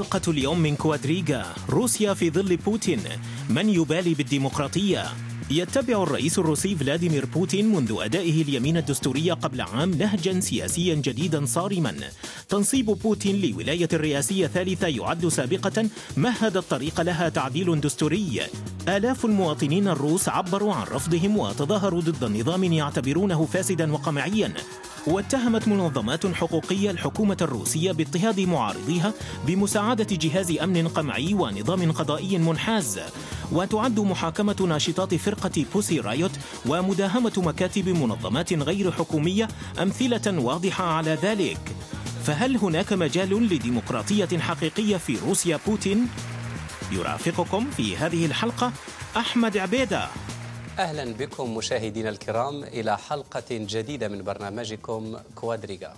حلقة اليوم من كوادريغا روسيا في ظل بوتين من يبالي بالديمقراطية يتبع الرئيس الروسي فلاديمير بوتين منذ أدائه اليمين الدستورية قبل عام نهجا سياسيا جديدا صارما تنصيب بوتين لولاية الرئاسية الثالثة يعد سابقة مهد الطريق لها تعديل دستوري آلاف المواطنين الروس عبروا عن رفضهم وتظاهروا ضد نظام يعتبرونه فاسدا وقمعيا واتهمت منظمات حقوقية الحكومة الروسية باضطهاد معارضيها بمساعدة جهاز أمن قمعي ونظام قضائي منحاز وتعد محاكمة ناشطات فرقة بوسي رايوت ومداهمة مكاتب منظمات غير حكومية أمثلة واضحة على ذلك فهل هناك مجال لديمقراطية حقيقية في روسيا بوتين؟ يرافقكم في هذه الحلقة أحمد عبيدة أهلا بكم مشاهدينا الكرام إلى حلقة جديدة من برنامجكم كوادريغا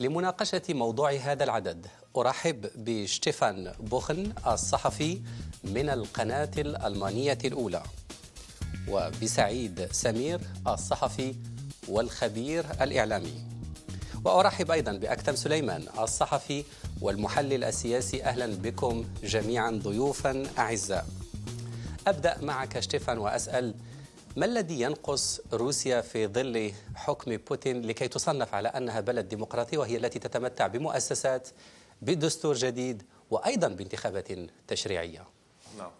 لمناقشة موضوع هذا العدد أرحب بشتيفان بوخن الصحفي من القناة الألمانية الأولى وبسعيد سمير الصحفي والخبير الإعلامي وأرحب أيضا بأكتم سليمان الصحفي والمحلل السياسي أهلا بكم جميعا ضيوفا أعزاء أبدأ معك شتيفان وأسأل ما الذي ينقص روسيا في ظل حكم بوتين لكي تصنف على انها بلد ديمقراطي وهي التي تتمتع بمؤسسات بدستور جديد وايضا بانتخابات تشريعيه؟ نعم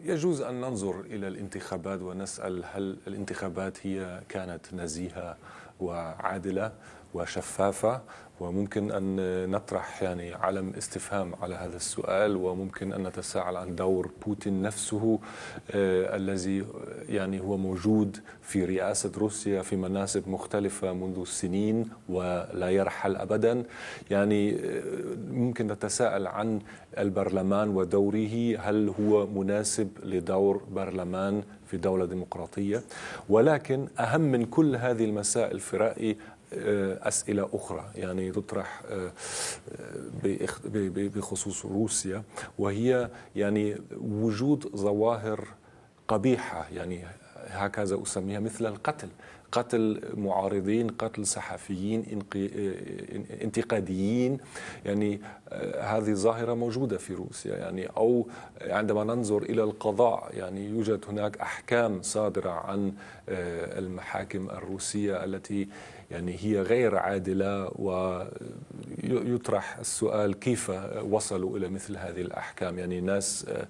يجوز ان ننظر الى الانتخابات ونسال هل الانتخابات هي كانت نزيهه وعادله وشفافه وممكن أن نطرح يعني علم استفهام على هذا السؤال وممكن أن نتساءل عن دور بوتين نفسه آه، الذي يعني هو موجود في رئاسة روسيا في مناسب مختلفة منذ سنين ولا يرحل أبدا يعني آه، ممكن نتساءل عن البرلمان ودوره هل هو مناسب لدور برلمان في دولة ديمقراطية ولكن أهم من كل هذه المسائل في رأيي آه، أسئلة أخرى يعني تطرح آه، آه، بخصوص روسيا وهي يعني وجود ظواهر قبيحة يعني هكذا أسميها مثل القتل قتل معارضين قتل صحفيين انتقاديين يعني هذه ظاهرة موجودة في روسيا يعني أو عندما ننظر إلى القضاء يعني يوجد هناك أحكام صادرة عن المحاكم الروسية التي يعني هي غير عادلة ويطرح السؤال كيف وصلوا إلى مثل هذه الأحكام يعني ناس آه،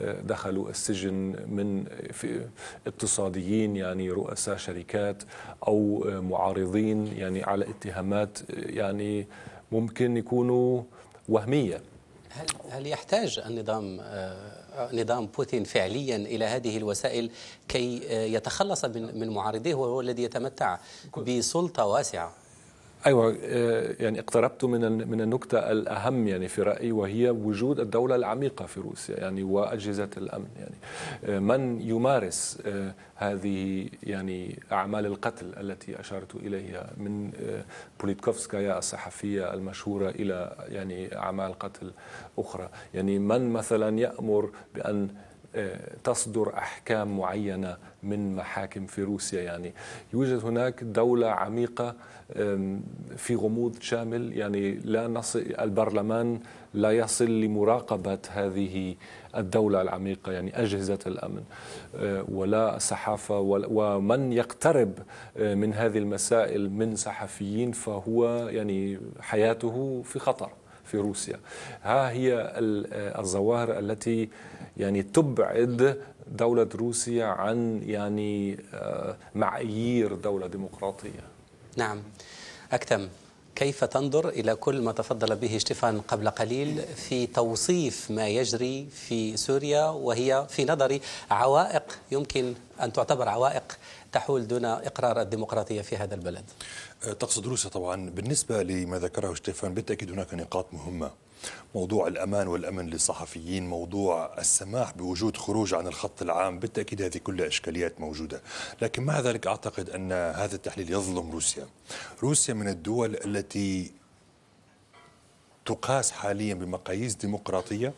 آه، دخلوا السجن من اقتصاديين يعني رؤساء شركات أو آه، معارضين يعني على اتهامات يعني ممكن يكونوا وهمية هل, هل يحتاج النظام نظام بوتين فعليا إلى هذه الوسائل كي آه، يتخلص من معارضيه وهو الذي يتمتع بسلطة واسعة ايوه آه، يعني اقتربت من من النكته الاهم يعني في رايي وهي وجود الدوله العميقه في روسيا يعني واجهزه الامن يعني آه، من يمارس آه، هذه يعني اعمال القتل التي اشرت اليها من بوليتكوفسكايا الصحفيه المشهوره الى يعني اعمال قتل اخرى يعني من مثلا يامر بان تصدر احكام معينه من محاكم في روسيا يعني يوجد هناك دولة عميقة في غموض شامل يعني لا نصل البرلمان لا يصل لمراقبة هذه الدولة العميقة يعني أجهزة الأمن آه، ولا الصحافة ومن يقترب آه، من هذه المسائل من صحفيين فهو يعني حياته في خطر في روسيا ها هي الظواهر التي يعني تبعد دولة روسيا عن يعني آه، معايير دولة ديمقراطية نعم أكتم كيف تنظر إلى كل ما تفضل به شتيفان قبل قليل في توصيف ما يجري في سوريا وهي في نظري عوائق يمكن أن تعتبر عوائق تحول دون إقرار الديمقراطية في هذا البلد أه، تقصد روسيا طبعا بالنسبة لما ذكره ستيفان بالتأكيد هناك نقاط مهمة موضوع الأمان والأمن للصحفيين موضوع السماح بوجود خروج عن الخط العام بالتأكيد هذه كلها إشكاليات موجودة لكن مع ذلك أعتقد أن هذا التحليل يظلم روسيا روسيا من الدول التي تقاس حاليا بمقاييس ديمقراطية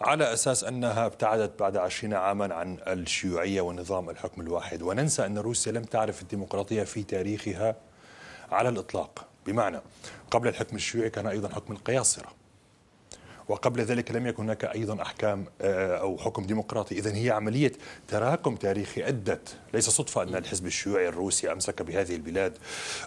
على أساس أنها ابتعدت بعد عشرين عاما عن الشيوعية ونظام الحكم الواحد وننسى أن روسيا لم تعرف الديمقراطية في تاريخها على الإطلاق بمعنى قبل الحكم الشيوعي كان أيضا حكم القياصرة وقبل ذلك لم يكن هناك أيضا أحكام آه، أو حكم ديمقراطي إذا هي عملية تراكم تاريخي أدت ليس صدفة أن الحزب الشيوعي الروسي أمسك بهذه البلاد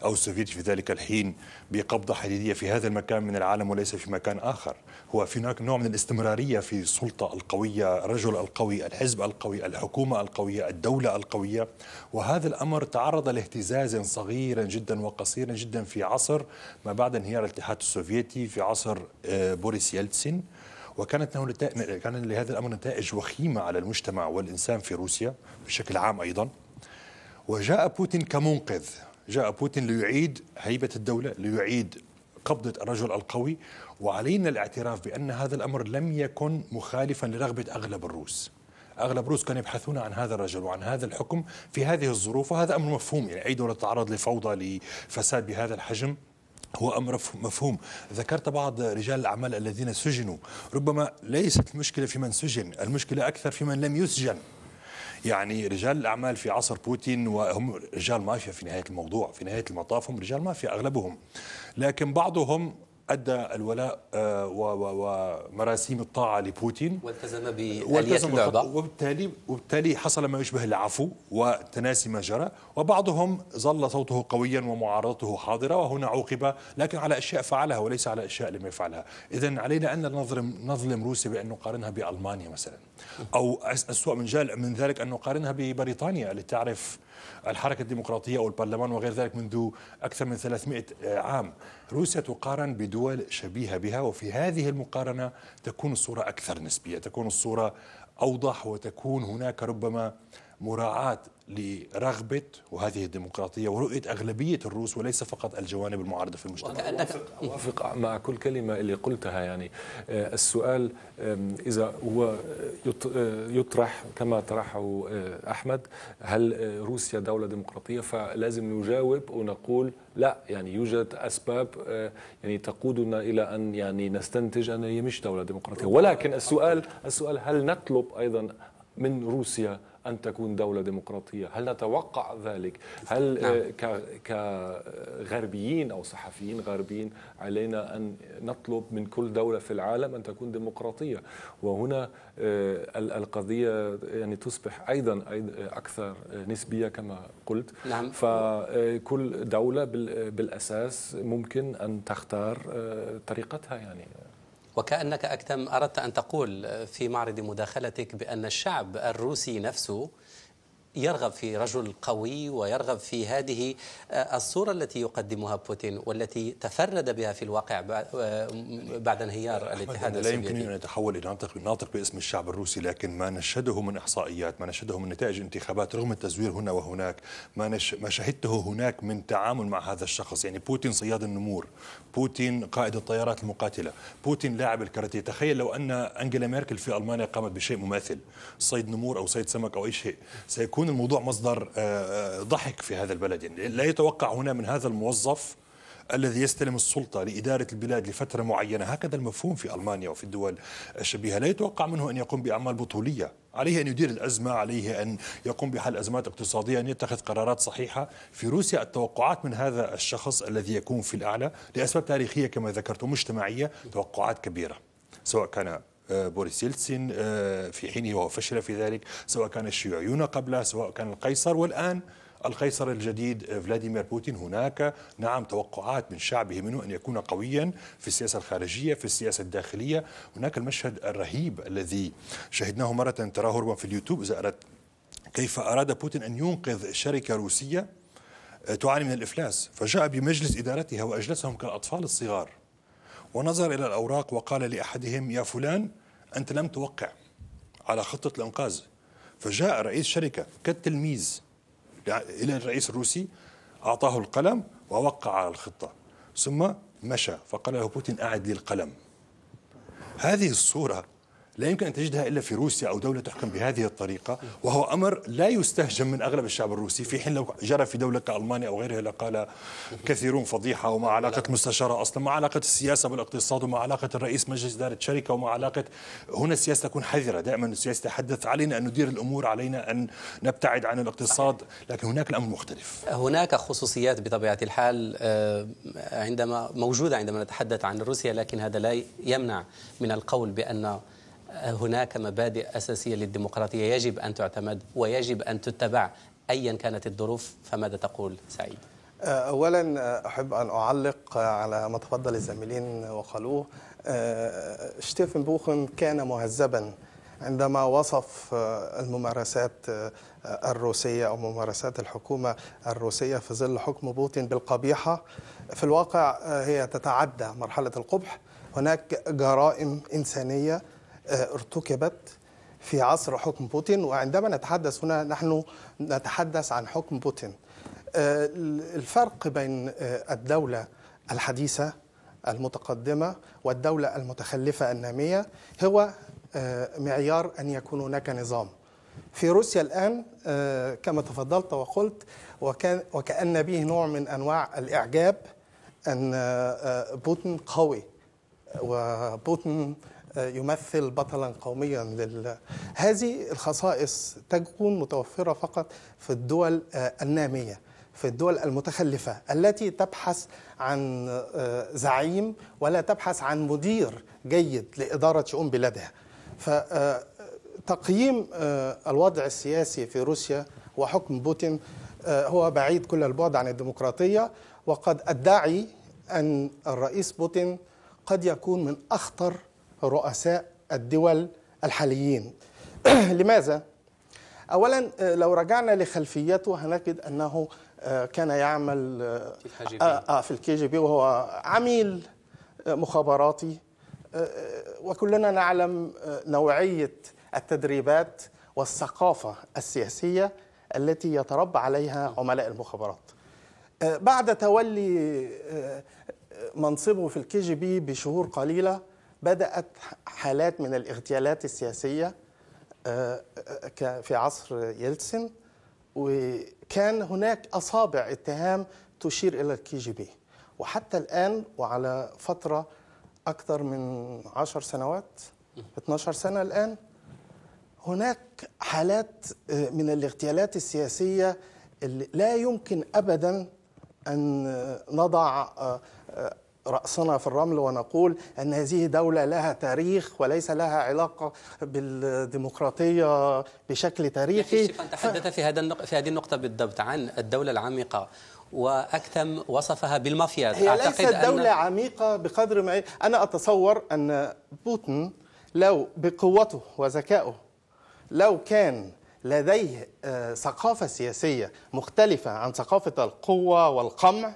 أو السوفيتي في ذلك الحين بقبضة حديدية في هذا المكان من العالم وليس في مكان آخر هو في هناك نوع من الاستمرارية في السلطة القوية الرجل القوي الحزب القوي الحكومة القوية الدولة القوية وهذا الأمر تعرض لاهتزاز صغير جدا وقصير جدا في عصر ما بعد انهيار الاتحاد السوفيتي في عصر آه، بوريس يلتسين السن وكانت كان لهذا الأمر نتائج وخيمة على المجتمع والإنسان في روسيا بشكل عام أيضا وجاء بوتين كمنقذ جاء بوتين ليعيد هيبة الدولة ليعيد قبضة الرجل القوي وعلينا الاعتراف بأن هذا الأمر لم يكن مخالفا لرغبة أغلب الروس اغلب الروس كانوا يبحثون عن هذا الرجل وعن هذا الحكم في هذه الظروف وهذا امر مفهوم يعني اي دوله تتعرض لفوضى لفساد بهذا الحجم هو امر مفهوم ذكرت بعض رجال الاعمال الذين سجنوا ربما ليست المشكله في من سجن المشكله اكثر في من لم يسجن يعني رجال الاعمال في عصر بوتين وهم رجال مافيا في نهايه الموضوع في نهايه المطاف هم رجال مافيا اغلبهم لكن بعضهم ادى الولاء آه، ومراسيم الطاعه لبوتين والتزم باليات اللعبه وبالتالي وبالتالي حصل ما يشبه العفو وتناسي ما جرى وبعضهم ظل صوته قويا ومعارضته حاضره وهنا عوقب لكن على اشياء فعلها وليس على اشياء لم يفعلها اذا علينا ان نظلم نظلم روسيا بان نقارنها بالمانيا مثلا او اسوا من جال من ذلك ان نقارنها ببريطانيا التي تعرف الحركة الديمقراطية أو البرلمان وغير ذلك منذ أكثر من 300 آه، عام روسيا تقارن بدول شبيهة بها وفي هذه المقارنة تكون الصورة أكثر نسبية تكون الصورة أوضح وتكون هناك ربما مراعاة لرغبة وهذه الديمقراطية ورؤية أغلبية الروس وليس فقط الجوانب المعارضة في المجتمع أوافق, أوافق مع كل كلمة اللي قلتها يعني آه، السؤال إذا هو آه، آه، يطرح كما طرحه أحمد هل روسيا دولة ديمقراطية فلازم نجاوب ونقول لا يعني يوجد أسباب يعني تقودنا إلى أن يعني نستنتج أن هي مش دولة ديمقراطية ولكن السؤال السؤال هل نطلب أيضا من روسيا أن تكون دولة ديمقراطية هل نتوقع ذلك هل آه، نعم. كغربيين أو صحفيين غربيين علينا أن نطلب من كل دولة في العالم أن تكون ديمقراطية وهنا آه، القضية يعني تصبح أيضا أكثر نسبية كما قلت نعم. فكل آه، دولة بالأساس ممكن أن تختار طريقتها يعني وكأنك أكتم أردت أن تقول في معرض مداخلتك بأن الشعب الروسي نفسه يرغب في رجل قوي ويرغب في هذه آه، الصورة التي يقدمها بوتين والتي تفرد بها في الواقع آه، بعد انهيار الاتحاد السوفيتي لا يمكن أن يتحول إلى ناطق ناطق باسم الشعب الروسي لكن ما نشهده من إحصائيات ما نشهده من نتائج انتخابات رغم التزوير هنا وهناك ما, نش ما شهدته هناك من تعامل مع هذا الشخص يعني بوتين صياد النمور بوتين قائد الطيارات المقاتلة بوتين لاعب الكاراتيه تخيل لو أن أنجيلا ميركل في ألمانيا قامت بشيء مماثل صيد نمور أو صيد سمك أو أي شيء سيكون يكون الموضوع مصدر آه، آه، ضحك في هذا البلد يعني لا يتوقع هنا من هذا الموظف الذي يستلم السلطة لإدارة البلاد لفترة معينة هكذا المفهوم في ألمانيا وفي الدول الشبيهة لا يتوقع منه أن يقوم بأعمال بطولية عليه أن يدير الأزمة عليه أن يقوم بحل أزمات اقتصادية أن يتخذ قرارات صحيحة في روسيا التوقعات من هذا الشخص الذي يكون في الأعلى لأسباب تاريخية كما ذكرت ومجتمعية توقعات كبيرة سواء كان آه، بوريس يلتسين آه، في حينه وهو فشل في ذلك سواء كان الشيوعيون قبله سواء كان القيصر والآن القيصر الجديد فلاديمير بوتين هناك نعم توقعات من شعبه منه أن يكون قويا في السياسة الخارجية في السياسة الداخلية هناك المشهد الرهيب الذي شهدناه مرة تراه ربما في اليوتيوب إذا أردت كيف أراد بوتين أن ينقذ شركة روسية آه، تعاني من الإفلاس فجاء بمجلس إدارتها وأجلسهم كالأطفال الصغار ونظر إلى الأوراق وقال لأحدهم يا فلان أنت لم توقع على خطة الإنقاذ فجاء رئيس شركة كالتلميذ إلى الرئيس الروسي أعطاه القلم ووقع على الخطة ثم مشى فقال له بوتين أعد لي القلم هذه الصورة لا يمكن أن تجدها إلا في روسيا أو دولة تحكم بهذه الطريقة وهو أمر لا يستهجن من أغلب الشعب الروسي في حين لو جرى في دولة كألمانيا أو غيرها لقال كثيرون فضيحة وما علاقة مستشارة أصلا ما علاقة السياسة بالاقتصاد وما علاقة الرئيس مجلس إدارة شركة وما علاقة هنا السياسة تكون حذرة دائما السياسة تتحدث علينا أن ندير الأمور علينا أن نبتعد عن الاقتصاد لكن هناك الأمر مختلف هناك خصوصيات بطبيعة الحال آه، عندما موجودة عندما نتحدث عن روسيا لكن هذا لا يمنع من القول بأن هناك مبادئ أساسية للديمقراطية يجب أن تعتمد ويجب أن تتبع أيا كانت الظروف فماذا تقول سعيد؟ آه، أولا آه، أحب أن أعلق على ما تفضل الزميلين وقالوه آه، شتيفن بوخن كان مهذبا عندما وصف الممارسات الروسية أو ممارسات الحكومة الروسية في ظل حكم بوتين بالقبيحة في الواقع هي تتعدى مرحلة القبح هناك جرائم إنسانية ارتكبت في عصر حكم بوتين وعندما نتحدث هنا نحن نتحدث عن حكم بوتين آه، الفرق بين آه، الدولة الحديثة المتقدمة والدولة المتخلفة النامية هو آه، معيار أن يكون هناك نظام في روسيا الآن كما تفضلت وقلت وكان وكأن به نوع من أنواع الإعجاب أن بوتين قوي وبوتين يمثل بطلا قوميا لل... هذه الخصائص تكون متوفرة فقط في الدول النامية في الدول المتخلفة التي تبحث عن آه، زعيم ولا تبحث عن مدير جيد لإدارة شؤون بلادها فتقييم آه، آه، الوضع السياسي في روسيا وحكم بوتين هو بعيد كل البعد عن الديمقراطية وقد أدعي أن الرئيس بوتين قد يكون من أخطر رؤساء الدول الحاليين لماذا؟ أولا آه، لو رجعنا لخلفيته هنجد أنه آه، كان يعمل آه، في الكي آه في جي بي وهو عميل مخابراتي وكلنا نعلم نوعية التدريبات والثقافة السياسية التي يتربى عليها عملاء المخابرات بعد تولي منصبه في الكي جي بي بشهور قليلة بدأت حالات من الاغتيالات السياسية آه، آه، في عصر يلتسن وكان هناك أصابع اتهام تشير إلى الكي جي بي وحتى الآن وعلى فترة أكثر من عشر سنوات 12 سنة الآن هناك حالات آه، من الاغتيالات السياسية اللي لا يمكن أبدا أن نضع رأسنا في الرمل ونقول أن هذه دولة لها تاريخ وليس لها علاقة بالديمقراطية بشكل تاريخي أن تحدث في, هذا في هذه النقطة بالضبط عن الدولة العميقة وأكثم وصفها بالمافيا هي أعتقد ليست دولة عميقة بقدر ما أنا أتصور أن بوتين لو بقوته وذكائه لو كان لديه آه، ثقافة سياسية مختلفة عن ثقافة القوة والقمع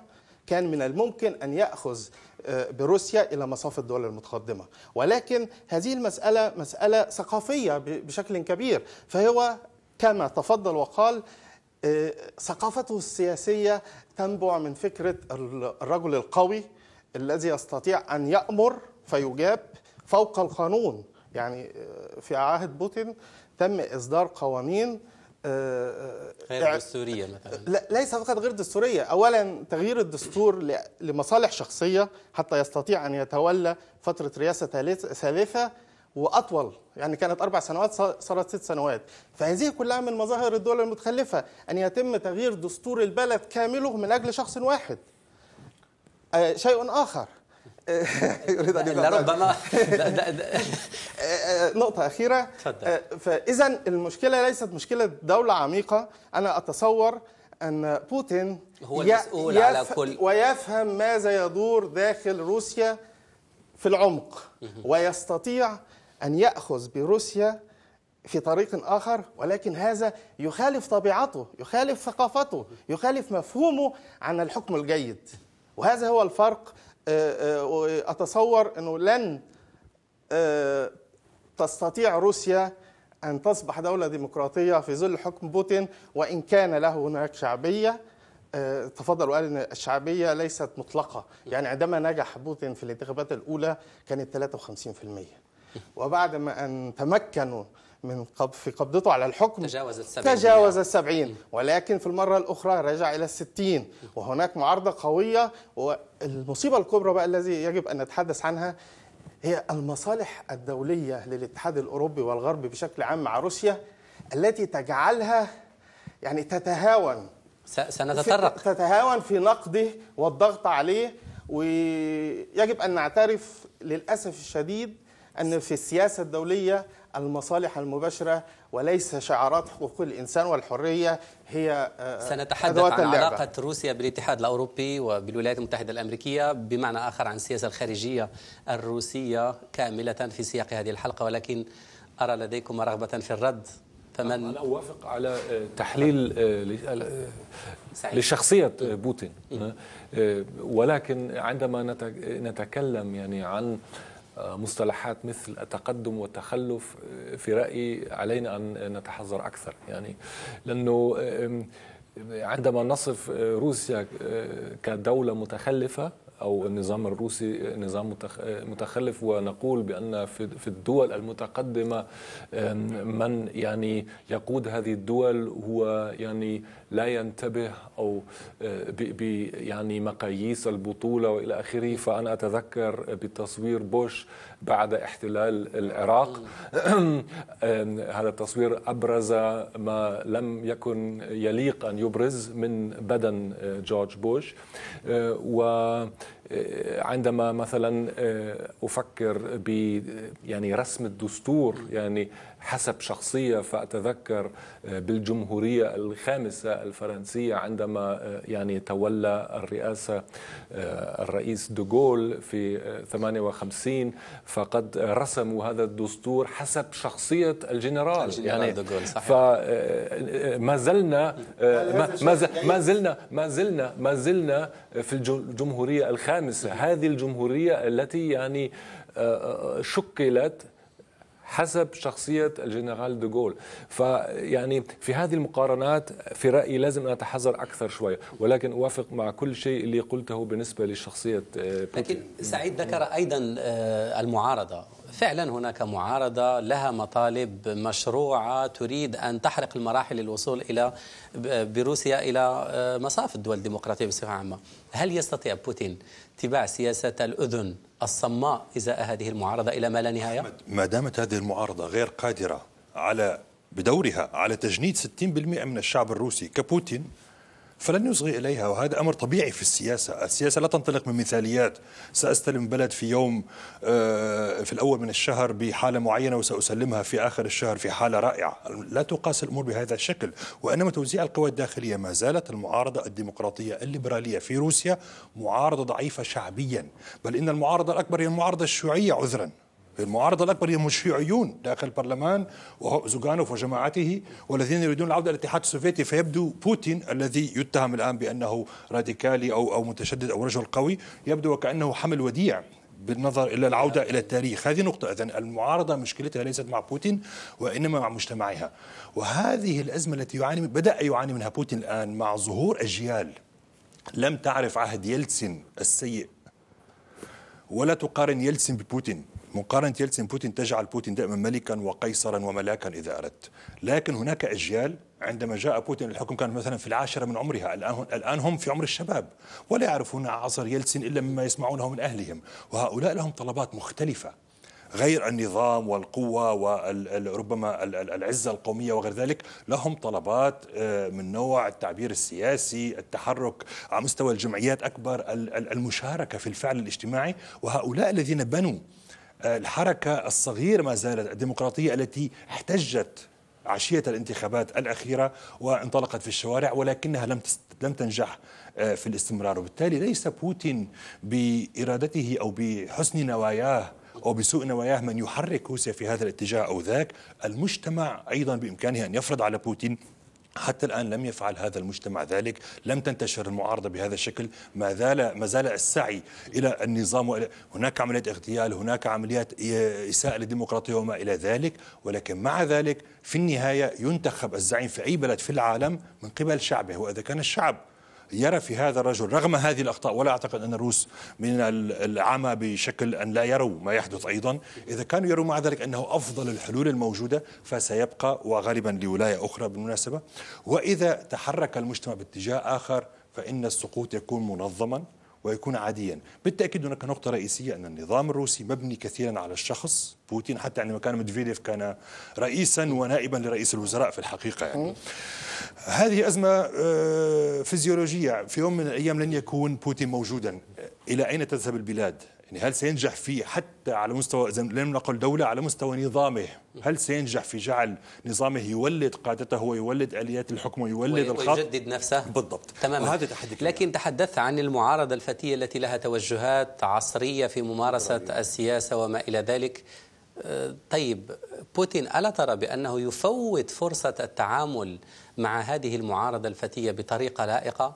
كان من الممكن أن يأخذ آه، بروسيا إلى مصاف الدول المتقدمة ولكن هذه المسألة مسألة ثقافية بشكل كبير فهو كما تفضل وقال آه، ثقافته السياسية تنبع من فكرة الرجل القوي الذي يستطيع أن يأمر فيجاب فوق القانون يعني آه، في عهد بوتين تم إصدار قوانين آه، آه، غير دستورية مثلا لا ليس فقط غير دستورية أولا تغيير الدستور لمصالح شخصية حتى يستطيع أن يتولى فترة رئاسة ثالثة وأطول يعني كانت أربع سنوات صارت ست سنوات فهذه كلها من مظاهر الدول المتخلفة أن يتم تغيير دستور البلد كامله من أجل شخص واحد آه، شيء آخر يريد ان لربما آه، آه، نقطه اخيره آه، فاذا المشكله ليست مشكله دوله عميقه انا اتصور ان بوتين هو المسؤول على كل ويفهم ماذا يدور داخل روسيا في العمق ويستطيع ان ياخذ بروسيا في طريق آخر ولكن هذا يخالف طبيعته يخالف ثقافته يخالف مفهومه عن الحكم الجيد وهذا هو الفرق واتصور آه، آه، أنه لن آه، تستطيع روسيا أن تصبح دولة ديمقراطية في ظل حكم بوتين وإن كان له هناك شعبية تفضل وقال ان الشعبيه ليست مطلقه يعني عندما نجح بوتين في الانتخابات الاولى كانت 53% وبعد ما ان تمكنوا من قبض في قبضته على الحكم تجاوز السبعين تجاوز السبعين ولكن في المرة الأخرى رجع إلى الستين وهناك معارضة قوية والمصيبة الكبرى بقى الذي يجب أن نتحدث عنها هي المصالح الدولية للاتحاد الأوروبي والغرب بشكل عام مع روسيا التي تجعلها يعني تتهاون سنتطرق تتهاون في نقده والضغط عليه ويجب أن نعترف للأسف الشديد أن في السياسة الدولية المصالح المباشرة وليس شعارات حقوق الإنسان والحرية هي آه، سنتحدث عن اللعبة. علاقة روسيا بالاتحاد الأوروبي وبالولايات المتحدة الأمريكية بمعنى آخر عن السياسة الخارجية الروسية كاملة في سياق هذه الحلقة ولكن أرى لديكم رغبة في الرد فمن أنا أوافق على تحليل لشخصية بوتين ولكن عندما نتكلم يعني عن مصطلحات مثل التقدم والتخلف آه، في رايي علينا ان نتحذر اكثر يعني لانه آه، عندما نصف آه، روسيا كدوله متخلفه أو النظام الروسي نظام متخلف ونقول بأن في الدول المتقدمة من يعني يقود هذه الدول هو يعني لا ينتبه أو آه، بمقاييس يعني مقاييس البطولة وإلى آخره فأنا أتذكر بتصوير بوش بعد احتلال العراق هذا التصوير أبرز ما لم يكن يليق أن يبرز من بدن آه، جورج بوش آه، و آه، عندما مثلا افكر ب يعني رسم الدستور يعني حسب شخصية فأتذكر آه، بالجمهورية الخامسة الفرنسية عندما آه، يعني تولى الرئاسة آه، الرئيس دوغول في 58 فقد رسموا هذا الدستور حسب شخصية الجنرال, الجنرال يعني دوغول صحيح. فما زلنا ما زلنا ما زلنا ما زلنا في الجمهورية الخامسة هذه الجمهورية التي يعني شكلت حسب شخصية الجنرال دوغول فيعني في هذه المقارنات في رأيي لازم نتحذر أكثر شوية ولكن أوافق مع كل شيء اللي قلته بالنسبة لشخصية آه، بوتين. لكن سعيد ذكر أيضا آه، المعارضة فعلا هناك معارضة لها مطالب مشروعة تريد أن تحرق المراحل للوصول إلى بروسيا إلى آه، مصاف الدول الديمقراطية بصفة عامة هل يستطيع بوتين اتباع سياسة الأذن الصماء إزاء هذه المعارضة إلى ما لا نهاية؟ ما دامت هذه المعارضة غير قادرة على بدورها على تجنيد 60% من الشعب الروسي كبوتين فلن يصغي إليها وهذا أمر طبيعي في السياسة السياسة لا تنطلق من مثاليات سأستلم بلد في يوم آه، في الأول من الشهر بحالة معينة وسأسلمها في آخر الشهر في حالة رائعة لا تقاس الأمور بهذا الشكل وإنما توزيع القوى الداخلية ما زالت المعارضة الديمقراطية الليبرالية في روسيا معارضة ضعيفة شعبيا بل إن المعارضة الأكبر هي المعارضة الشيوعية عذرا المعارضة الأكبر هي الشيوعيون داخل البرلمان وزوغانوف وجماعته والذين يريدون العودة إلى الاتحاد السوفيتي فيبدو بوتين الذي يتهم الآن بأنه راديكالي أو أو متشدد أو رجل قوي يبدو وكأنه حمل وديع بالنظر الى العوده الى التاريخ، هذه نقطه اذا المعارضه مشكلتها ليست مع بوتين وانما مع مجتمعها، وهذه الازمه التي يعاني بدا يعاني منها بوتين الان مع ظهور اجيال لم تعرف عهد يلتسن السيء ولا تقارن يلتسن ببوتين مقارنة يلتسن بوتين تجعل بوتين دائما ملكا وقيصرا وملاكا إذا أردت لكن هناك أجيال عندما جاء بوتين الحكم كانت مثلا في العاشرة من عمرها الآن, الآن هم في عمر الشباب ولا يعرفون عصر يلتسن إلا مما يسمعونه من أهلهم وهؤلاء لهم طلبات مختلفة غير النظام والقوة وربما العزة القومية وغير ذلك لهم طلبات آه، من نوع التعبير السياسي التحرك على مستوى الجمعيات أكبر المشاركة في الفعل الاجتماعي وهؤلاء الذين بنوا الحركة الصغيرة ما زالت الديمقراطية التي احتجت عشية الانتخابات الأخيرة وانطلقت في الشوارع ولكنها لم لم تنجح آه، في الاستمرار وبالتالي ليس بوتين بإرادته أو بحسن نواياه أو بسوء نواياه من يحرك روسيا في هذا الاتجاه أو ذاك المجتمع أيضا بإمكانه أن يفرض على بوتين حتى الآن لم يفعل هذا المجتمع ذلك لم تنتشر المعارضة بهذا الشكل ما زال, ما زال السعي إلى النظام هناك عمليات اغتيال هناك عمليات إساءة للديمقراطية وما إلى ذلك ولكن مع ذلك في النهاية ينتخب الزعيم في أي بلد في العالم من قبل شعبه وإذا كان الشعب يرى في هذا الرجل رغم هذه الأخطاء ولا أعتقد أن الروس من العمى بشكل أن لا يروا ما يحدث أيضا إذا كانوا يروا مع ذلك أنه أفضل الحلول الموجودة فسيبقى وغالبا لولاية أخرى بالمناسبة وإذا تحرك المجتمع باتجاه آخر فإن السقوط يكون منظما ويكون عاديا بالتأكيد هناك نقطة رئيسية أن النظام الروسي مبني كثيرا على الشخص بوتين حتى عندما يعني كان مدفيديف كان رئيسا ونائبا لرئيس الوزراء في الحقيقة يعني هذه أزمة آه، فيزيولوجية في يوم من الأيام لن يكون بوتين موجودا إلى أين تذهب البلاد يعني هل سينجح في حتى على مستوى اذا لم نقل دوله على مستوى نظامه، هل سينجح في جعل نظامه يولد قادته ويولد اليات الحكم ويولد الخط ويجدد نفسه بالضبط تماما وهذا تحدي لكن تحدثت عن المعارضه الفتيه التي لها توجهات عصريه في ممارسه السياسه وما الى ذلك أه، طيب بوتين الا ترى بانه يفوت فرصه التعامل مع هذه المعارضه الفتيه بطريقه لائقه؟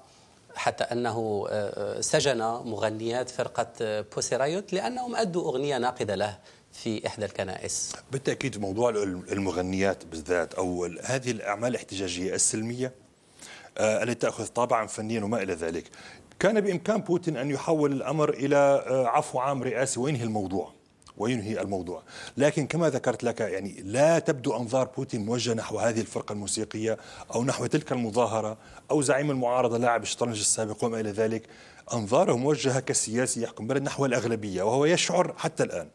حتى أنه آه، آه، سجن مغنيات فرقة بوسيرايوت آه، لأنهم أدوا أغنية ناقدة له في إحدى الكنائس بالتأكيد موضوع المغنيات بالذات أو هذه الأعمال الاحتجاجية السلمية التي تأخذ طابعا فنيا وما إلى ذلك كان بإمكان بوتين أن يحول الأمر إلى عفو عام رئاسي وينهي الموضوع وينهي الموضوع لكن كما ذكرت لك يعني لا تبدو أنظار بوتين موجهة نحو هذه الفرقة الموسيقية أو نحو تلك المظاهرة أو زعيم المعارضة لاعب الشطرنج السابق وما إلى ذلك أنظاره موجهة كسياسي يحكم بلد نحو الأغلبية وهو يشعر حتى الآن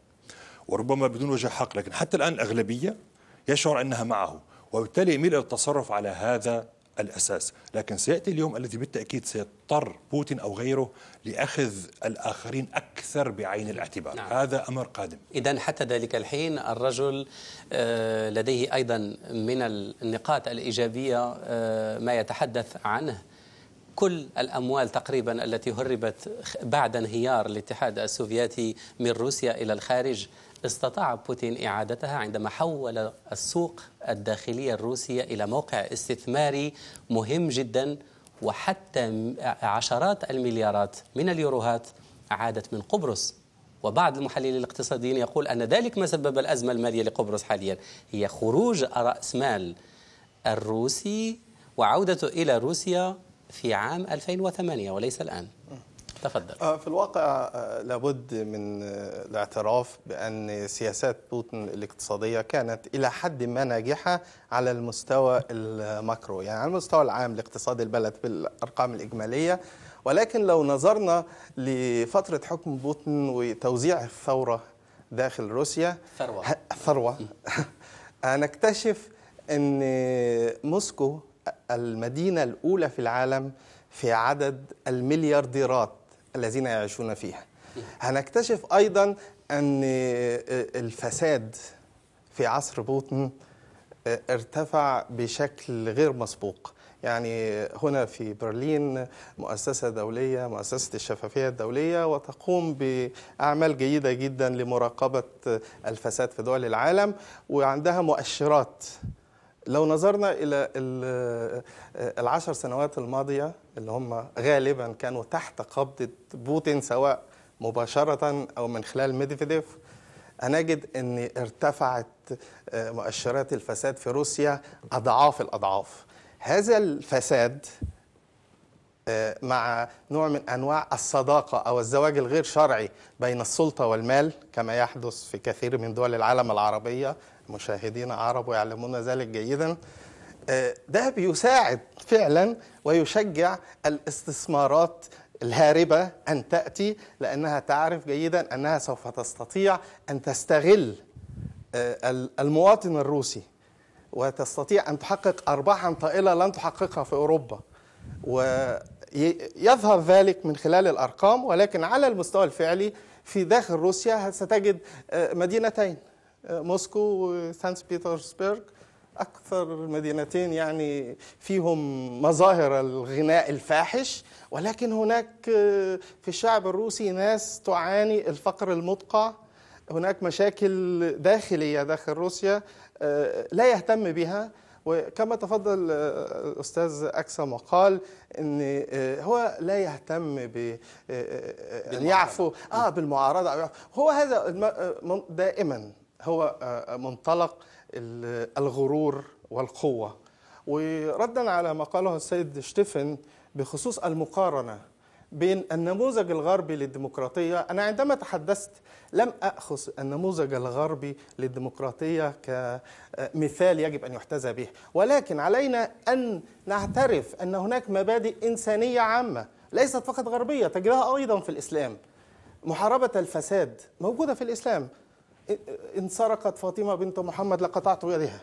وربما بدون وجه حق لكن حتى الآن الأغلبية يشعر أنها معه وبالتالي يميل الى التصرف على هذا الأساس لكن سيأتي اليوم الذي بالتأكيد سيضطر بوتين أو غيره لأخذ الآخرين أكثر بعين الاعتبار نعم. هذا أمر قادم إذا حتى ذلك الحين الرجل آه، لديه أيضا من النقاط الإيجابية آه، ما يتحدث عنه كل الأموال تقريبا التي هربت بعد انهيار الاتحاد السوفيتي من روسيا إلى الخارج استطاع بوتين إعادتها عندما حول السوق الداخلية الروسية إلى موقع استثماري مهم جدا وحتى عشرات المليارات من اليوروهات عادت من قبرص وبعض المحللين الاقتصاديين يقول أن ذلك ما سبب الأزمة المالية لقبرص حاليا هي خروج رأس مال الروسي وعودته إلى روسيا في عام 2008 وليس الآن تفضل آه، في الواقع آه، لابد من آه، الاعتراف بأن سياسات بوتين الاقتصادية كانت إلى حد ما ناجحة على المستوى الماكرو يعني على المستوى العام لاقتصاد البلد بالأرقام الإجمالية ولكن لو نظرنا لفترة حكم بوتين وتوزيع الثورة داخل روسيا ثروة ثروة هنكتشف أن موسكو المدينة الأولى في العالم في عدد المليارديرات الذين يعيشون فيها هنكتشف أيضا أن الفساد في عصر بوتن ارتفع بشكل غير مسبوق يعني هنا في برلين مؤسسة دولية مؤسسة الشفافية الدولية وتقوم بأعمال جيدة جدا لمراقبة الفساد في دول العالم وعندها مؤشرات لو نظرنا إلى آه، العشر سنوات الماضية اللي هم غالبا كانوا تحت قبضة بوتين سواء مباشرة أو من خلال ميدفيديف هنجد أن ارتفعت آه، مؤشرات الفساد في روسيا أضعاف الأضعاف هذا الفساد آه، مع نوع من انواع الصداقه او الزواج الغير شرعي بين السلطه والمال كما يحدث في كثير من دول العالم العربيه مشاهدين عرب ويعلمون ذلك جيدا ده آه، بيساعد فعلا ويشجع الاستثمارات الهاربة أن تأتي لأنها تعرف جيدا أنها سوف تستطيع أن تستغل آه، المواطن الروسي وتستطيع أن تحقق أرباحا طائلة لن تحققها في أوروبا ويظهر ذلك من خلال الأرقام ولكن على المستوى الفعلي في داخل روسيا ستجد آه، مدينتين موسكو وسانت بيترسبرغ أكثر المدينتين يعني فيهم مظاهر الغناء الفاحش ولكن هناك آه، في الشعب الروسي ناس تعاني الفقر المدقع هناك مشاكل داخلية داخل روسيا آه، لا يهتم بها وكما تفضل الاستاذ آه، اكسم وقال ان هو لا يهتم ب ان يعفو اه بالمعارضه هو هذا دائما هو آه، آه، منطلق الغرور والقوة وردا على ما قاله السيد شتيفن بخصوص المقارنة بين النموذج الغربي للديمقراطية أنا عندما تحدثت لم أخذ النموذج الغربي للديمقراطية كمثال يجب أن يحتذى به ولكن علينا أن نعترف أن هناك مبادئ إنسانية عامة ليست فقط غربية تجدها أيضا في الإسلام محاربة الفساد موجودة في الإسلام إن سرقت فاطمة بنت محمد لقطعت يدها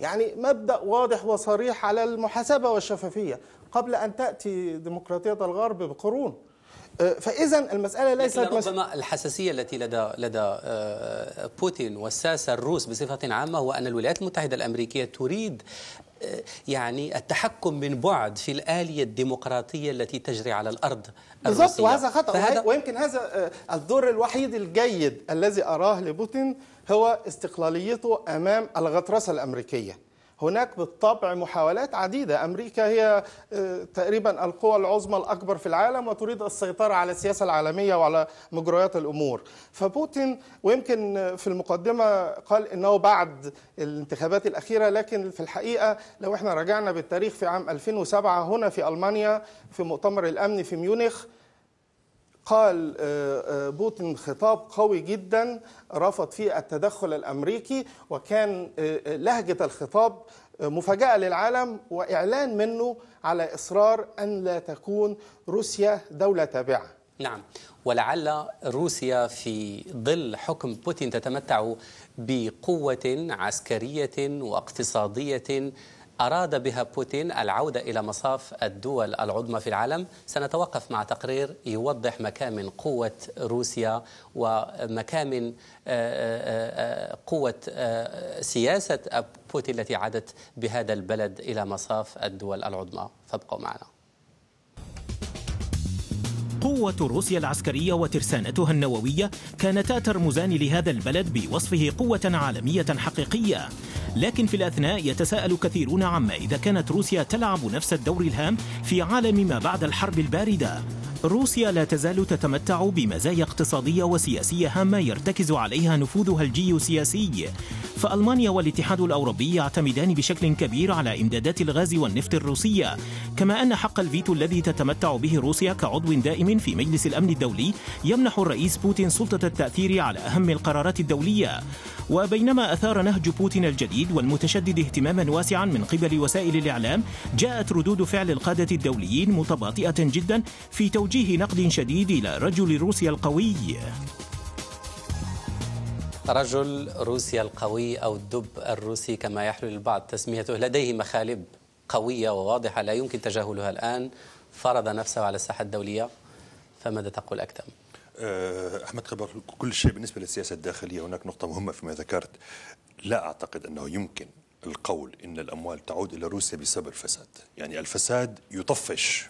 يعني مبدأ واضح وصريح على المحاسبة والشفافية قبل أن تأتي ديمقراطية الغرب بقرون أه، فاذا المساله ليست لكن ربما مس... الحساسيه التي لدى لدى أه، بوتين والساسه الروس بصفه عامه هو ان الولايات المتحده الامريكيه تريد يعني التحكم من بعد في الآلية الديمقراطية التي تجري على الأرض بالضبط وهذا خطأ فهذا ويمكن هذا آه، الدور الوحيد الجيد الذي أراه لبوتين هو استقلاليته أمام الغطرسة الأمريكية هناك بالطبع محاولات عديدة أمريكا هي آه، تقريبا القوى العظمى الأكبر في العالم وتريد السيطرة على السياسة العالمية وعلى مجريات الأمور فبوتين ويمكن في المقدمة قال إنه بعد الانتخابات الأخيرة لكن في الحقيقة لو إحنا رجعنا بالتاريخ في عام 2007 هنا في ألمانيا في مؤتمر الأمن في ميونخ قال آه، آه، بوتين خطاب قوي جدا رفض فيه التدخل الامريكي وكان آه، لهجه الخطاب مفاجاه للعالم واعلان منه على اصرار ان لا تكون روسيا دوله تابعه. نعم ولعل روسيا في ظل حكم بوتين تتمتع بقوه عسكريه واقتصاديه أراد بها بوتين العودة إلى مصاف الدول العظمى في العالم سنتوقف مع تقرير يوضح مكامن قوة روسيا ومكامن آه، آه، آه، قوة سياسة بوتين التي عادت بهذا البلد إلى مصاف الدول العظمى فابقوا معنا قوة روسيا العسكرية وترسانتها النووية كانتا ترمزان لهذا البلد بوصفه قوة عالمية حقيقية لكن في الأثناء يتساءل كثيرون عما إذا كانت روسيا تلعب نفس الدور الهام في عالم ما بعد الحرب الباردة روسيا لا تزال تتمتع بمزايا اقتصادية وسياسية هامة يرتكز عليها نفوذها الجيوسياسي فألمانيا والاتحاد الأوروبي يعتمدان بشكل كبير على إمدادات الغاز والنفط الروسية كما أن حق الفيتو الذي تتمتع به روسيا كعضو دائم في مجلس الأمن الدولي يمنح الرئيس بوتين سلطة التأثير على أهم القرارات الدولية وبينما أثار نهج بوتين الجديد والمتشدد اهتماما واسعا من قبل وسائل الإعلام جاءت ردود فعل القادة الدوليين متباطئة جدا في توجيه نقد شديد إلى رجل روسيا القوي رجل روسيا القوي أو الدب الروسي كما يحلو البعض تسميته لديه مخالب قوية وواضحة لا يمكن تجاهلها الآن فرض نفسه على الساحة الدولية فماذا تقول أكتم؟ أه، أحمد خبر كل شيء بالنسبة للسياسة الداخلية هناك نقطة مهمة فيما ذكرت لا أعتقد أنه يمكن القول ان الاموال تعود الى روسيا بسبب الفساد، يعني الفساد يطفش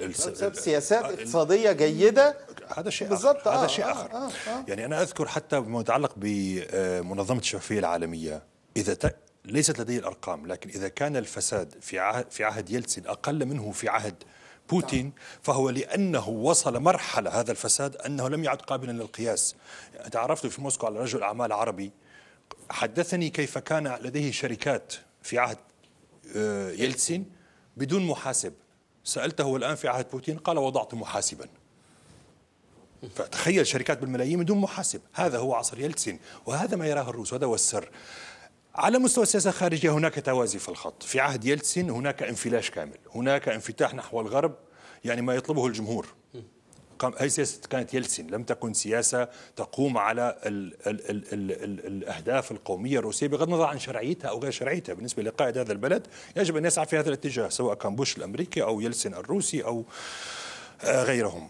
بسبب سياسات آه، اقتصاديه جيده هذا شيء بالضبط آه، آخر. آه هذا شيء آه آخر آه آه. يعني أنا أذكر حتى بما يتعلق بمنظمة الشفافية العالمية إذا ت... ليست لدي الأرقام لكن إذا كان الفساد في عهد, في عهد يلتسن أقل منه في عهد بوتين نعم. فهو لأنه وصل مرحلة هذا الفساد أنه لم يعد قابلا للقياس تعرفت في موسكو على رجل أعمال عربي حدثني كيف كان لديه شركات في عهد آه، يلتسن بدون محاسب سألته الآن في عهد بوتين قال وضعت محاسبا فتخيل شركات بالملايين بدون محاسب هذا هو عصر يلتسين وهذا ما يراه الروس وهذا هو السر على مستوى السياسة الخارجية هناك توازي في الخط في عهد يلتسين هناك انفلاش كامل هناك انفتاح نحو الغرب يعني ما يطلبه الجمهور هي سياسة كانت يلتسين لم تكن سياسة تقوم على ال ال ال ال الـ الأهداف القومية الروسية بغض النظر عن شرعيتها أو غير شرعيتها بالنسبة لقائد هذا البلد يجب أن يسعى في هذا الاتجاه سواء كان بوش الأمريكي أو يلتسين الروسي أو آه، غيرهم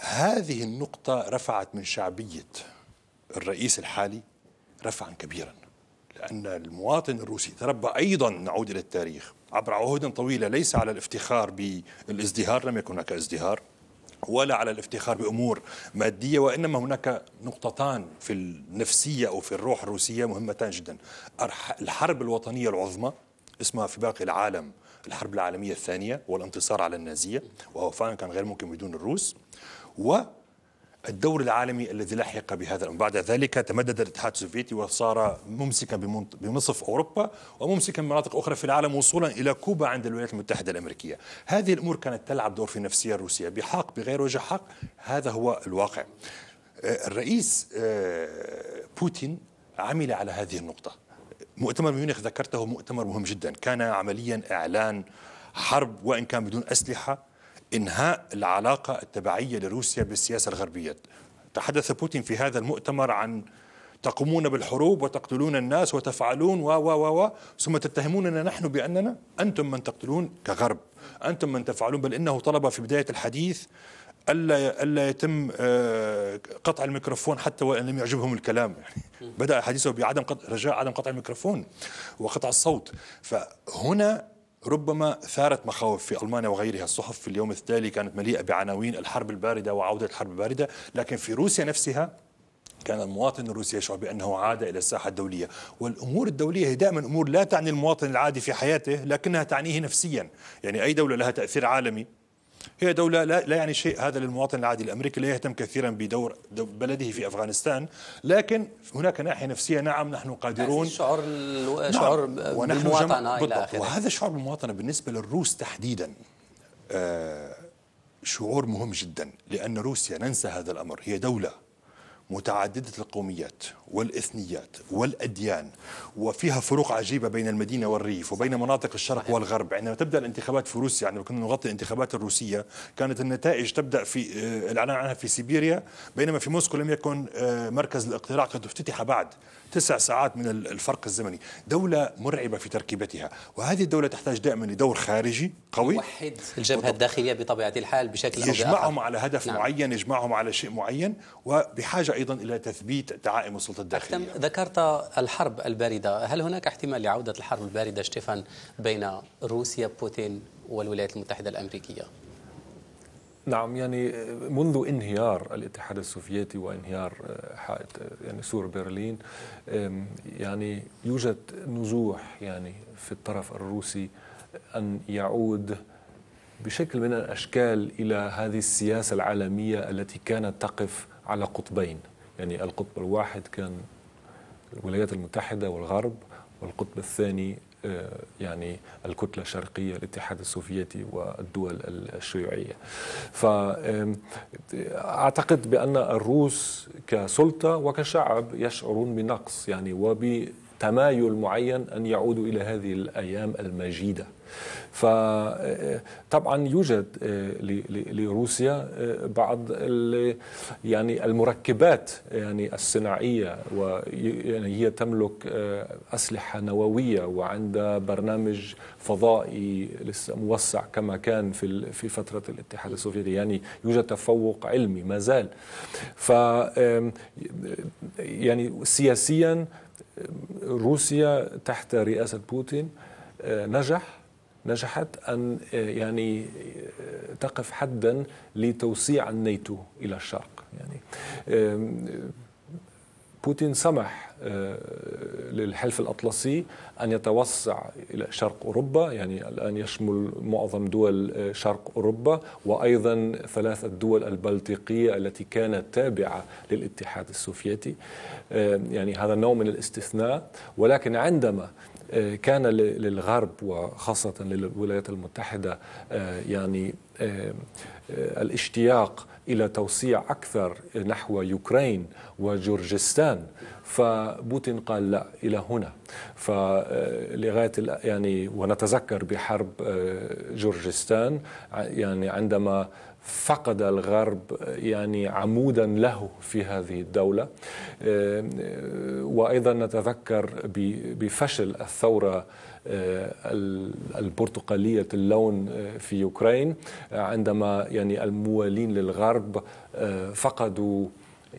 هذه النقطة رفعت من شعبية الرئيس الحالي رفعا كبيرا لأن المواطن الروسي تربى أيضا نعود إلى التاريخ عبر عهود طويلة ليس على الافتخار بالازدهار لم يكن هناك ازدهار ولا على الافتخار بأمور مادية وإنما هناك نقطتان في النفسية أو في الروح الروسية مهمتان جدا الحرب الوطنية العظمى اسمها في باقي العالم الحرب العالمية الثانية والانتصار على النازية وهو فعلا كان غير ممكن بدون الروس والدور العالمي الذي لحق بهذا الأمر بعد ذلك تمدد الاتحاد السوفيتي وصار ممسكا بنصف أوروبا وممسكا بمناطق أخرى في العالم وصولا إلى كوبا عند الولايات المتحدة الأمريكية هذه الأمور كانت تلعب دور في النفسية الروسية بحق بغير وجه حق هذا هو الواقع آه، الرئيس آه، بوتين عمل على هذه النقطة مؤتمر ميونخ ذكرته مؤتمر مهم جدا كان عمليا إعلان حرب وإن كان بدون أسلحة إنهاء العلاقة التبعية لروسيا بالسياسة الغربية تحدث بوتين في هذا المؤتمر عن تقومون بالحروب وتقتلون الناس وتفعلون و و و ثم تتهموننا نحن بأننا أنتم من تقتلون كغرب أنتم من تفعلون بل إنه طلب في بداية الحديث ألا ألا يتم آه، قطع الميكروفون حتى وإن لم يعجبهم الكلام يعني بدأ حديثه بعدم قطع رجاء عدم قطع الميكروفون وقطع الصوت فهنا ربما ثارت مخاوف في ألمانيا وغيرها الصحف في اليوم التالي كانت مليئة بعناوين الحرب الباردة وعودة الحرب الباردة لكن في روسيا نفسها كان المواطن الروسي يشعر بأنه عاد إلى الساحة الدولية والأمور الدولية هي دائما أمور لا تعني المواطن العادي في حياته لكنها تعنيه نفسيا يعني أي دولة لها تأثير عالمي هي دولة لا, لا يعني شيء هذا للمواطن العادي الأمريكي لا يهتم كثيرا بدور بلده في أفغانستان لكن هناك ناحية نفسية نعم نحن قادرون نعم، شعور نعم. شعور نعم. بالمواطنة وهذا شعور بالمواطنة بالنسبة للروس تحديدا آه شعور مهم جدا لأن روسيا ننسى هذا الأمر هي دولة متعددة القوميات والإثنيات والأديان وفيها فروق عجيبة بين المدينة والريف وبين مناطق الشرق والغرب عندما تبدأ الانتخابات في روسيا عندما كنا نغطي الانتخابات الروسية كانت النتائج تبدأ في آه، الإعلان عنها في سيبيريا بينما في موسكو لم يكن آه، مركز الاقتراع قد افتتح بعد تسع ساعات من الفرق الزمني دولة مرعبة في تركيبتها وهذه الدولة تحتاج دائما لدور خارجي قوي يوحد الجبهة الداخلية بطبيعة الحال بشكل يجمعهم على هدف نعم. معين يجمعهم على شيء معين وبحاجة أيضا إلى تثبيت تعائم السلطة الداخلية ذكرت الحرب الباردة هل هناك احتمال لعودة الحرب الباردة شتيفان بين روسيا بوتين والولايات المتحدة الأمريكية نعم يعني آه، منذ انهيار الاتحاد السوفيتي وانهيار آه، حائط آه، يعني سور برلين يعني يوجد نزوح يعني في الطرف الروسي ان يعود بشكل من الاشكال الى هذه السياسه العالميه التي كانت تقف على قطبين يعني القطب الواحد كان الولايات المتحده والغرب والقطب الثاني آه، يعني الكتلة الشرقية الاتحاد السوفيتي والدول الشيوعية فأعتقد بأن الروس كسلطة وكشعب يشعرون بنقص يعني وبتمايل معين أن يعودوا إلى هذه الأيام المجيدة فطبعا آه، آه، يوجد آه، لروسيا بعض يعني المركبات يعني الصناعيه ويعني هي تملك اسلحه نوويه وعندها برنامج فضائي لسه موسع كما كان في في فتره الاتحاد السوفيتي يعني يوجد تفوق علمي ما زال ف يعني سياسيا روسيا تحت رئاسه بوتين نجح نجحت أن آه، يعني آه، تقف حدا لتوسيع الناتو إلى الشرق يعني بوتين سمح آه، للحلف الأطلسي أن يتوسع إلى شرق أوروبا يعني الآن يشمل معظم دول شرق أوروبا وأيضا ثلاث الدول البلطيقية التي كانت تابعة للاتحاد السوفيتي يعني هذا نوع من الاستثناء ولكن عندما آه، كان للغرب وخاصة للولايات المتحدة آه، يعني آه، الاشتياق إلى توسيع أكثر نحو يوكرين وجورجستان فبوتين قال لا إلى هنا فلغاية يعني ونتذكر بحرب جورجستان يعني عندما فقد الغرب يعني عمودا له في هذه الدولة آه، وأيضا نتذكر بفشل الثورة آه، البرتقالية اللون آه، في أوكرين عندما يعني الموالين للغرب فقدوا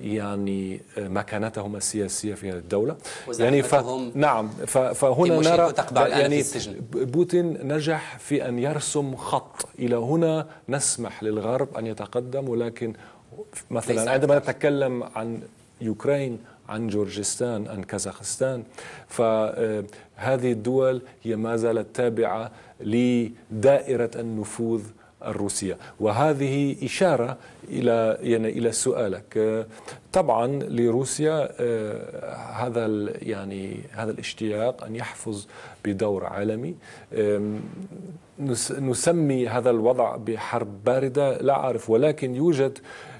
يعني آه، مكانتهم السياسيه في هذه الدوله يعني ف... نعم ف... فهنا نرى يعني بوتين نجح في ان يرسم خط الى هنا نسمح للغرب ان يتقدم ولكن مثلا عندما نتكلم عن يوكرين عن جورجستان عن كازاخستان فهذه آه، الدول هي ما زالت تابعه لدائره النفوذ الروسية وهذه إشارة إلى يعني إلى سؤالك طبعا لروسيا آه، هذا يعني هذا الاشتياق أن يحفظ بدور عالمي نسمي هذا الوضع بحرب باردة لا أعرف ولكن يوجد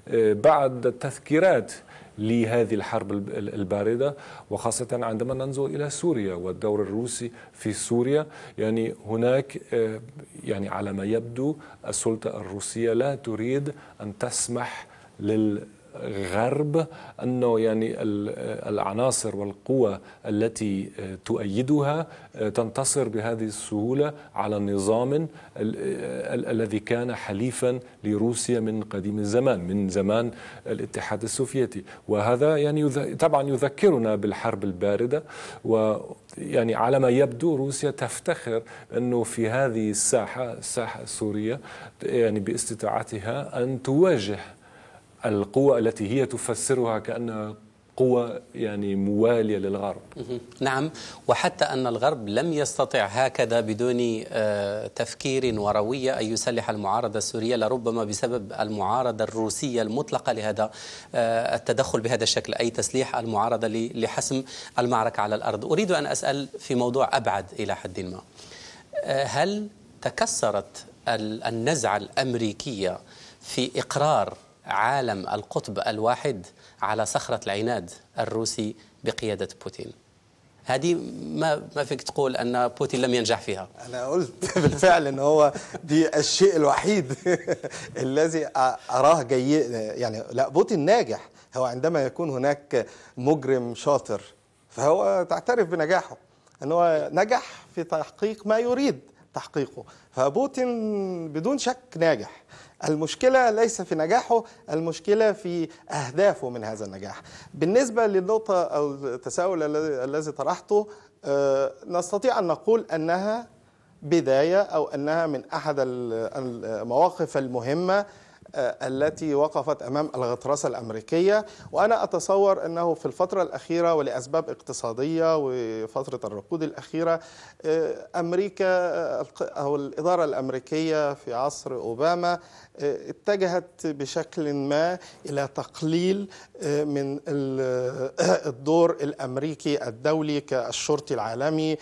آه، بعض التذكيرات لهذه الحرب الباردة وخاصة عندما ننظر إلى سوريا والدور الروسي في سوريا يعني هناك آه، يعني على ما يبدو السلطة الروسية لا تريد أن تسمح غرب انه يعني العناصر والقوى التي تؤيدها آه، تنتصر بهذه السهوله على نظام الذي كان حليفا لروسيا من قديم الزمان من زمان الاتحاد السوفيتي وهذا يعني طبعا يذكرنا بالحرب البارده و يعني على ما يبدو روسيا تفتخر انه في هذه الساحه الساحه السوريه يعني باستطاعتها ان تواجه القوة التي هي تفسرها كأنها قوة يعني موالية للغرب نعم وحتى أن الغرب لم يستطع هكذا بدون آه، تفكير وروية أن يسلح المعارضة السورية لربما بسبب المعارضة الروسية المطلقة لهذا آه، التدخل بهذا الشكل أي تسليح المعارضة لحسم المعركة على الأرض أريد أن أسأل في موضوع أبعد إلى حد ما آه، هل تكسرت النزعة الأمريكية في إقرار عالم القطب الواحد على صخرة العناد الروسي بقيادة بوتين هذه ما ما فيك تقول ان بوتين لم ينجح فيها انا قلت بالفعل ان هو دي الشيء الوحيد الذي اراه جيد يعني لا بوتين ناجح هو عندما يكون هناك مجرم شاطر فهو تعترف بنجاحه ان هو نجح في تحقيق ما يريد تحقيقه فبوتين بدون شك ناجح المشكلة ليس في نجاحه المشكلة في أهدافه من هذا النجاح بالنسبة للنقطة أو التساؤل الذي طرحته آه، نستطيع أن نقول أنها بداية أو أنها من أحد المواقف المهمة آه، التي وقفت امام الغطرسه الامريكيه وانا اتصور انه في الفتره الاخيره ولاسباب اقتصاديه وفتره الركود الاخيره آه، امريكا او الاداره الامريكيه في عصر اوباما آه، اتجهت بشكل ما الى تقليل آه، من آه، الدور الامريكي الدولي كالشرطي العالمي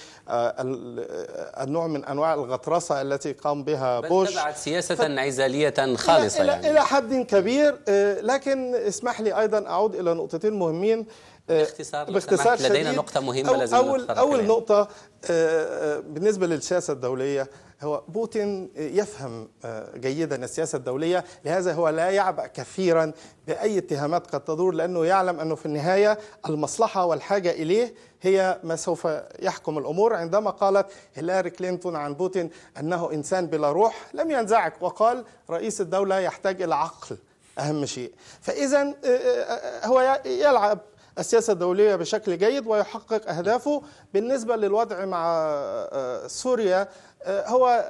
النوع من انواع الغطرسه التي قام بها بوش تبعت سياسه ف... عزاليه خالصه الى, يعني. إلى حد كبير لكن اسمح لي ايضا اعود الى نقطتين مهمين آه، باختصار باختصار لدينا نقطة مهمة أو لازم أول, أول نقطة آه، آه، بالنسبة للسياسة الدولية هو بوتين يفهم جيدا السياسة الدولية لهذا هو لا يعبأ كثيرا بأي اتهامات قد تدور لأنه يعلم أنه في النهاية المصلحة والحاجة إليه هي ما سوف يحكم الأمور عندما قالت هيلاري كلينتون عن بوتين أنه إنسان بلا روح لم ينزعج وقال رئيس الدولة يحتاج إلى عقل أهم شيء فإذا هو يلعب السياسه الدوليه بشكل جيد ويحقق اهدافه بالنسبه للوضع مع آه، آه، سوريا آه، هو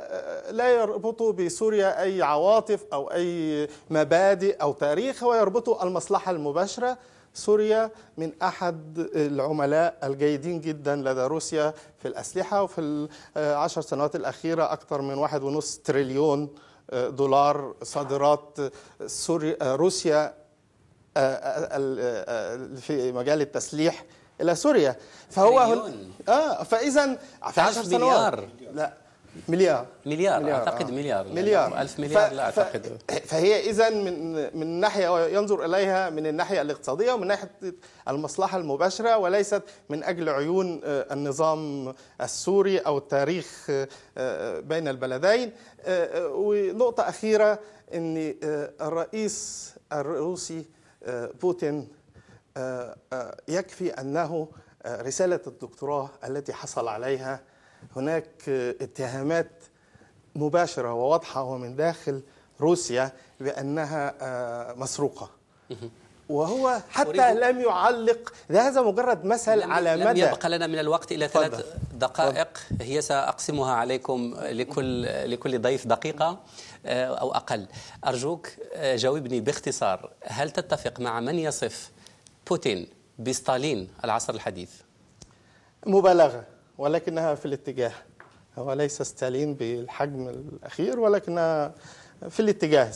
لا يربطه بسوريا اي عواطف او اي مبادئ او تاريخ هو يربطه المصلحه المباشره سوريا من احد العملاء الجيدين جدا لدى روسيا في الاسلحه وفي العشر سنوات الاخيره اكثر من واحد ونصف تريليون دولار صادرات سوريا روسيا آه، آه، آه، في مجال التسليح الى سوريا فهو مليون. اه فاذا في 10 سنوات لا مليار مليار, مليار. اعتقد آه. مليار يعني مليار 1000 مليار ف... لا اعتقد فهي اذا من من ناحيه ينظر اليها من الناحيه الاقتصاديه ومن ناحيه المصلحه المباشره وليست من اجل عيون النظام السوري او التاريخ بين البلدين ونقطه اخيره ان الرئيس الروسي آه، بوتين آه، آه، يكفي أنه رسالة الدكتوراه التي حصل عليها هناك اتهامات مباشرة وواضحة ومن داخل روسيا بأنها مسروقة وهو حتى لم يعلق هذا مجرد مثل لم على مدى لم يبقى لنا من الوقت إلى ثلاث دقائق فضل. هي سأقسمها عليكم لكل لكل ضيف دقيقة آه، أو أقل أرجوك آه، جاوبني باختصار هل تتفق مع من يصف بوتين بستالين العصر الحديث مبالغة ولكنها في الاتجاه هو ليس ستالين بالحجم الأخير ولكنها في الاتجاه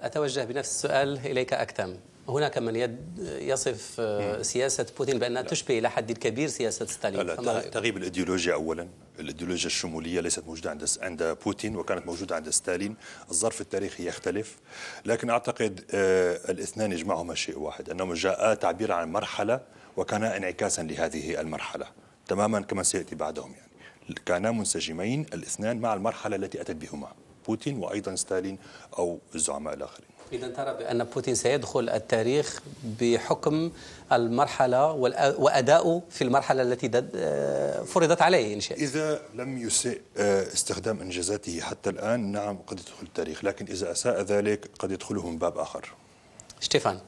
أتوجه بنفس السؤال إليك أكتم هناك من يصف آه، سياسة بوتين بأنها لا. تشبه إلى حد كبير سياسة ستالين لا لا تغيب الإيديولوجيا أولا الإيديولوجيا الشمولية ليست موجودة عند عند بوتين وكانت موجودة عند ستالين الظرف التاريخي يختلف لكن أعتقد آه، الاثنان يجمعهما شيء واحد أنهم جاءا تعبير عن مرحلة وكانا انعكاسا لهذه المرحلة تماما كما سيأتي بعدهم يعني كانا منسجمين الاثنان مع المرحلة التي أتت بهما بوتين وأيضا ستالين أو الزعماء الآخرين إذا ترى بأن بوتين سيدخل التاريخ بحكم المرحلة وأداؤه في المرحلة التي آه، فرضت عليه إن شاء إذا لم يساء آه، استخدام إنجازاته حتى الآن نعم قد يدخل التاريخ لكن إذا أساء ذلك قد يدخله من باب آخر ستيفان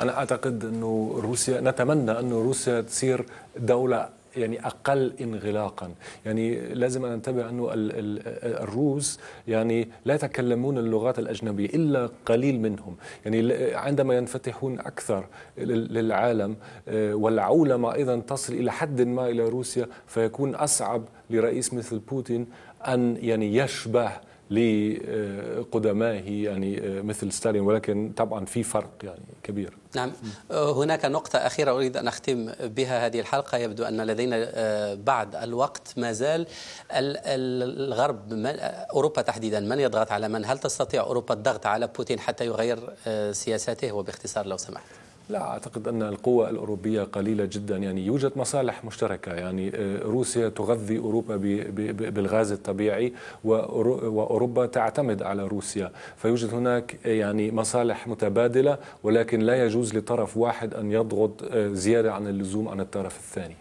أنا أعتقد أنه روسيا نتمنى أن روسيا تصير دولة يعني أقل انغلاقا يعني لازم أن ننتبه أنه الروس يعني لا يتكلمون اللغات الأجنبية إلا قليل منهم يعني عندما ينفتحون أكثر للعالم آه، والعولمة أيضا تصل إلى حد ما إلى روسيا فيكون أصعب لرئيس مثل بوتين أن يعني يشبه لقدمائه يعني مثل ستالين ولكن طبعا في فرق يعني كبير نعم هناك نقطة أخيرة أريد أن أختم بها هذه الحلقة يبدو أن لدينا آه، بعد الوقت ما زال الغرب أوروبا تحديدا من يضغط على من هل تستطيع أوروبا الضغط على بوتين حتى يغير آه، سياساته وباختصار لو سمحت لا اعتقد ان القوى الاوروبيه قليله جدا يعني يوجد مصالح مشتركه يعني آه، روسيا تغذي اوروبا بالغاز الطبيعي واوروبا تعتمد على روسيا فيوجد هناك آه، يعني مصالح متبادله ولكن لا يجوز لطرف واحد ان يضغط آه، زياده عن اللزوم عن الطرف الثاني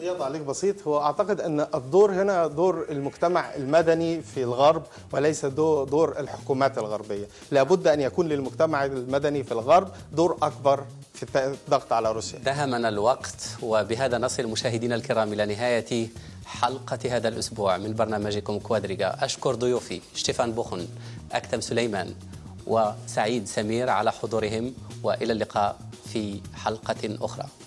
يا عليك بسيط هو اعتقد ان الدور هنا دور المجتمع المدني في الغرب وليس دور الحكومات الغربيه، لابد ان يكون للمجتمع المدني في الغرب دور اكبر في الضغط على روسيا. دهمنا الوقت وبهذا نصل مشاهدينا الكرام الى نهايه حلقه هذا الاسبوع من برنامجكم كوادريجا، اشكر ضيوفي شتيفان بوخن، اكتم سليمان وسعيد سمير على حضورهم والى اللقاء في حلقه اخرى.